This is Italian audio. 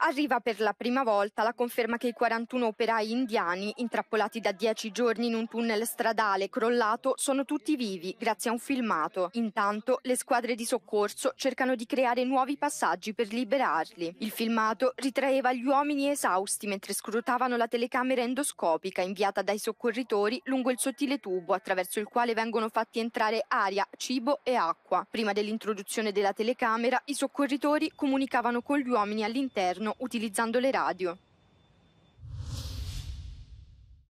Arriva per la prima volta la conferma che i 41 operai indiani, intrappolati da 10 giorni in un tunnel stradale crollato, sono tutti vivi grazie a un filmato. Intanto le squadre di soccorso cercano di creare nuovi passaggi per liberarli. Il filmato ritraeva gli uomini esausti mentre scrutavano la telecamera endoscopica inviata dai soccorritori lungo il sottile tubo attraverso il quale vengono fatti entrare aria, cibo e acqua. Prima dell'introduzione della telecamera, i soccorritori comunicavano con gli uomini all'interno utilizzando le radio.